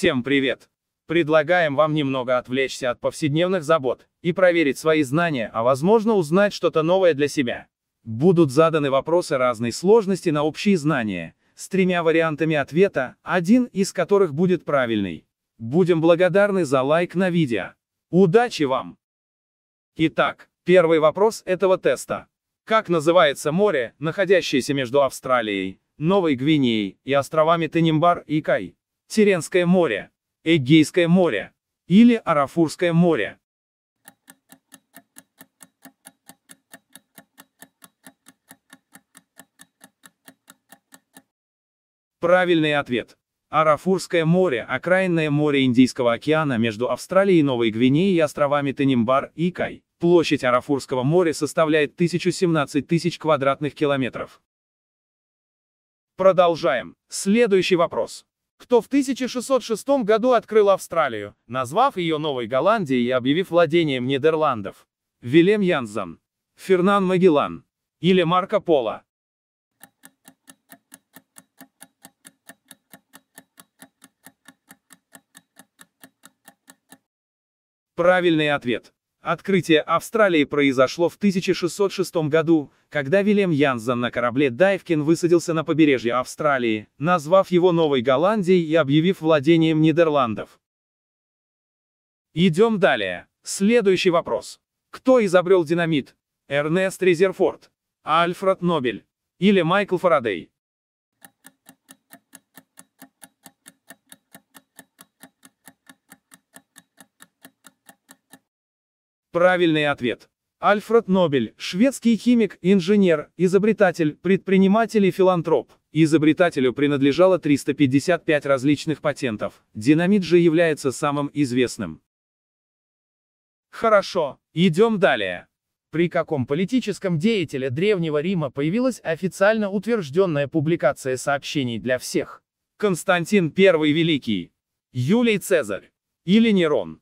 Всем привет! Предлагаем вам немного отвлечься от повседневных забот и проверить свои знания, а возможно узнать что-то новое для себя. Будут заданы вопросы разной сложности на общие знания, с тремя вариантами ответа, один из которых будет правильный. Будем благодарны за лайк на видео. Удачи вам! Итак, первый вопрос этого теста. Как называется море, находящееся между Австралией, Новой Гвинеей и островами Тенембар и Кай? Теренское море, Эгейское море или Арафурское море. Правильный ответ. Арафурское море – окраинное море Индийского океана между Австралией и Новой Гвинеей и островами Танимбар и Кай. Площадь Арафурского моря составляет 1017 тысяч квадратных километров. Продолжаем. Следующий вопрос кто в 1606 году открыл Австралию, назвав ее Новой Голландией и объявив владением Нидерландов. Вилем Янзен, Фернан Магеллан или Марко Поло. Правильный ответ. Открытие Австралии произошло в 1606 году, когда Вильям Янзен на корабле «Дайвкин» высадился на побережье Австралии, назвав его Новой Голландией и объявив владением Нидерландов. Идем далее. Следующий вопрос. Кто изобрел динамит? Эрнест Резерфорд, Альфред Нобель или Майкл Фарадей? Правильный ответ. Альфред Нобель, шведский химик, инженер, изобретатель, предприниматель и филантроп. Изобретателю принадлежало 355 различных патентов. Динамит же является самым известным. Хорошо, идем далее. При каком политическом деятеле Древнего Рима появилась официально утвержденная публикация сообщений для всех? Константин I Великий, Юлий Цезарь или Нерон?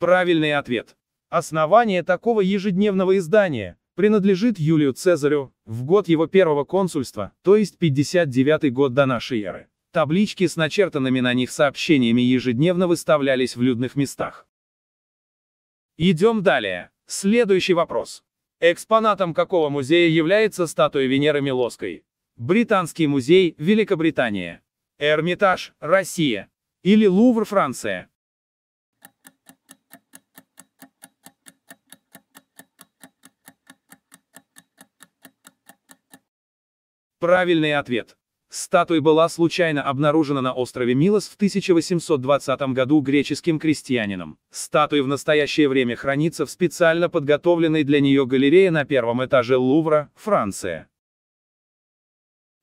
Правильный ответ. Основание такого ежедневного издания принадлежит Юлию Цезарю, в год его первого консульства, то есть 59 год до нашей эры. Таблички с начертанными на них сообщениями ежедневно выставлялись в людных местах. Идем далее. Следующий вопрос. Экспонатом какого музея является статуя Венеры Милоской? Британский музей, Великобритания. Эрмитаж, Россия. Или Лувр, Франция. Правильный ответ. Статуя была случайно обнаружена на острове Милос в 1820 году греческим крестьянином. Статуя в настоящее время хранится в специально подготовленной для нее галерее на первом этаже Лувра, Франция.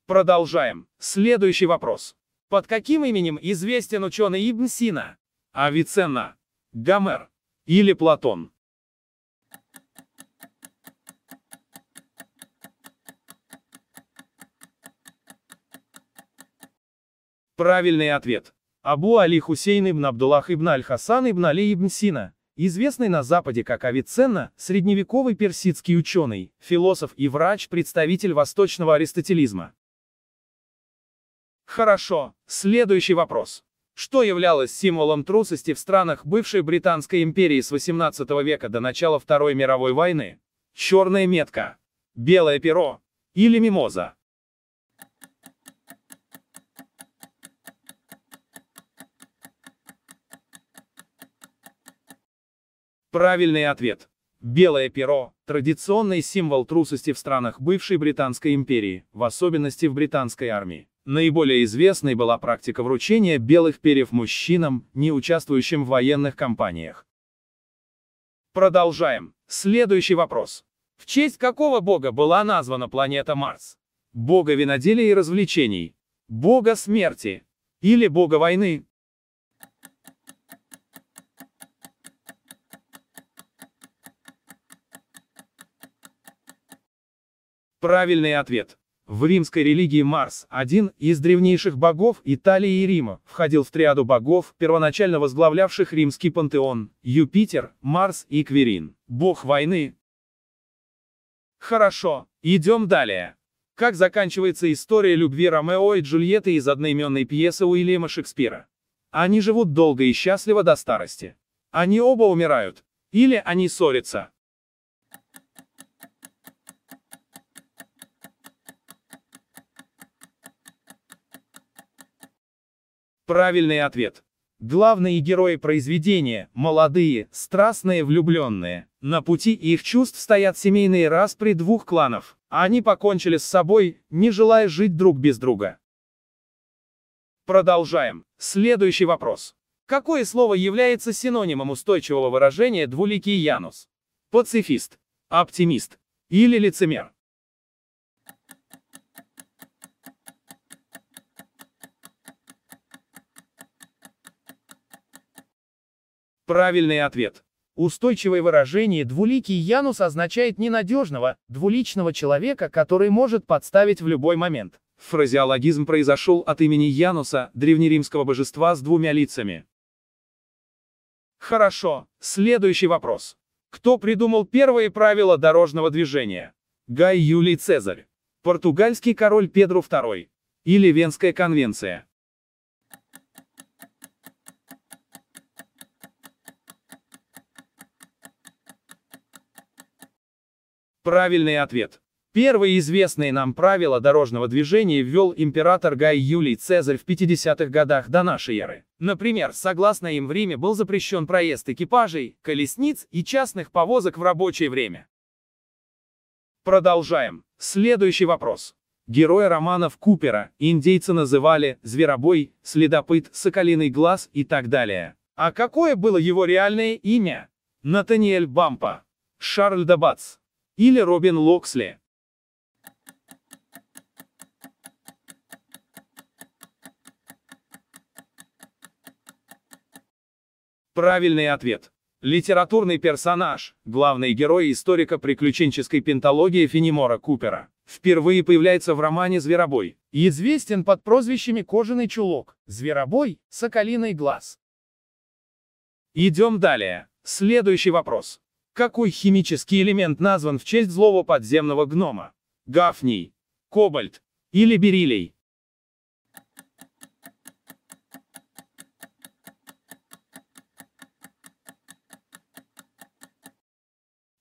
Продолжаем. Следующий вопрос. Под каким именем известен ученый Ибн Сина? Авиценна, Гомер или Платон? Правильный ответ. Абу Али Хусейн ибн Абдуллах ибн Аль-Хасан ибн Али ибн Сина, известный на Западе как Авиценна, средневековый персидский ученый, философ и врач, представитель восточного аристотелизма. Хорошо, следующий вопрос. Что являлось символом трусости в странах бывшей Британской империи с 18 века до начала Второй мировой войны? Черная метка, белое перо или мимоза? Правильный ответ. Белое перо – традиционный символ трусости в странах бывшей Британской империи, в особенности в британской армии. Наиболее известной была практика вручения белых перьев мужчинам, не участвующим в военных кампаниях. Продолжаем. Следующий вопрос. В честь какого бога была названа планета Марс? Бога виноделия и развлечений? Бога смерти? Или бога войны? Правильный ответ. В римской религии Марс, один из древнейших богов Италии и Рима, входил в триаду богов, первоначально возглавлявших римский пантеон, Юпитер, Марс и Кверин, бог войны. Хорошо, идем далее. Как заканчивается история любви Ромео и Джульетты из одноименной пьесы Уильяма Шекспира? Они живут долго и счастливо до старости. Они оба умирают. Или они ссорятся. Правильный ответ. Главные герои произведения – молодые, страстные влюбленные. На пути их чувств стоят семейные распри двух кланов. Они покончили с собой, не желая жить друг без друга. Продолжаем. Следующий вопрос. Какое слово является синонимом устойчивого выражения «двуликий Янус»? Пацифист, оптимист или лицемер? Правильный ответ. Устойчивое выражение «двуликий Янус» означает ненадежного, двуличного человека, который может подставить в любой момент. Фразеологизм произошел от имени Януса, древнеримского божества с двумя лицами. Хорошо, следующий вопрос. Кто придумал первые правила дорожного движения? Гай Юлий Цезарь. Португальский король Педро II. Или Венская конвенция. Правильный ответ. Первые известные нам правила дорожного движения ввел император Гай Юлий Цезарь в 50-х годах до нашей эры. Например, согласно им в Риме был запрещен проезд экипажей, колесниц и частных повозок в рабочее время. Продолжаем. Следующий вопрос. Героя романов Купера индейцы называли «зверобой», «следопыт», «соколиный глаз» и так далее. А какое было его реальное имя? Натаниэль Бампа. Шарль Дабац. Или Робин Локсли. Правильный ответ. Литературный персонаж, главный герой историка приключенческой пентологии Фенемора Купера, впервые появляется в романе «Зверобой» и известен под прозвищами «Кожаный чулок», «Зверобой», «Соколиный глаз». Идем далее. Следующий вопрос. Какой химический элемент назван в честь злого подземного гнома? Гафний, кобальт или бериллий?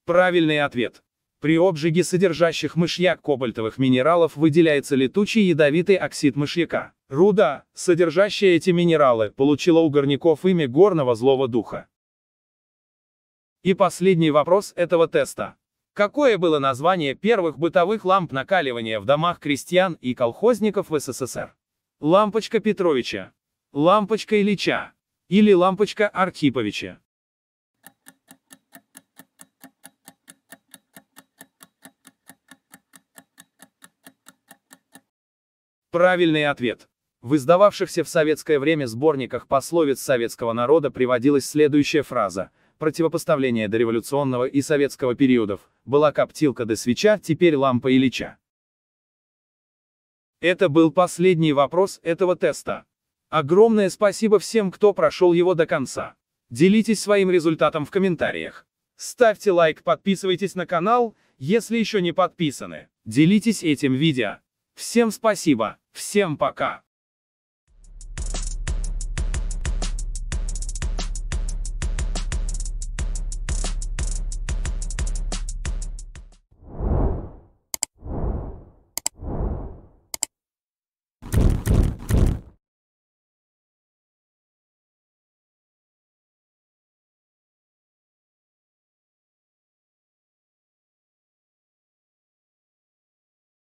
Правильный ответ. При обжиге содержащих мышьяк кобальтовых минералов выделяется летучий ядовитый оксид мышьяка. Руда, содержащая эти минералы, получила у горняков имя горного злого духа. И последний вопрос этого теста. Какое было название первых бытовых ламп накаливания в домах крестьян и колхозников в СССР? Лампочка Петровича, лампочка Ильича или лампочка Архиповича. Правильный ответ. В издававшихся в советское время сборниках пословиц советского народа приводилась следующая фраза – противопоставление дореволюционного и советского периодов, была коптилка до свеча, теперь лампа Ильича. Это был последний вопрос этого теста. Огромное спасибо всем, кто прошел его до конца. Делитесь своим результатом в комментариях. Ставьте лайк, подписывайтесь на канал, если еще не подписаны. Делитесь этим видео. Всем спасибо, всем пока.